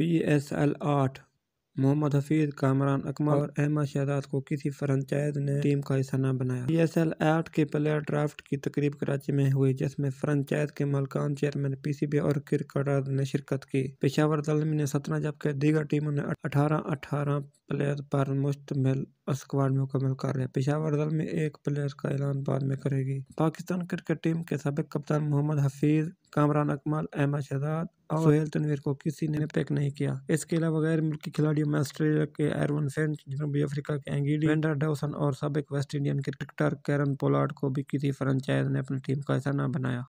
P S L आठ मोहम्मद हफीज कामरान अकमल और अहमद शहजाद को किसी फ्रेंचाइज ने टीम का हिस्सा न बनाया पी एस एल आठ के प्लेयर ड्राफ्ट की तकरीब कराची में हुई जिसमें फ्रेंचाइज के मलकान चेयरमैन पी सी बी और क्रिकेटर ने शिरकत की पेशावर दल ने सत्रह जबकि दीगर टीमों ने अठारह अठारह प्लेयर पर मुश्तमिल स्क्वाड मुकम्मल कर रहे पिशावर दल में एक प्लेयर का ऐलान बाद में करेगी पाकिस्तान क्रिकेट टीम के सबक कप्तान मोहम्मद हफीज कामरान अकमल अहमद शहजाद और सोहेल तनवीर को किसी ने पिक नहीं किया इसके अलावा गैर मुल्की खिलाड़ियों में ऑस्ट्रेलिया के एरवन सेंट जनूबी अफ्रीका के एंगीडी एंडर डोसन और सबक West Indian cricketer Kieron Pollard को भी किसी फ्रेंचाइज ने अपनी टीम का हिस्सा न बनाया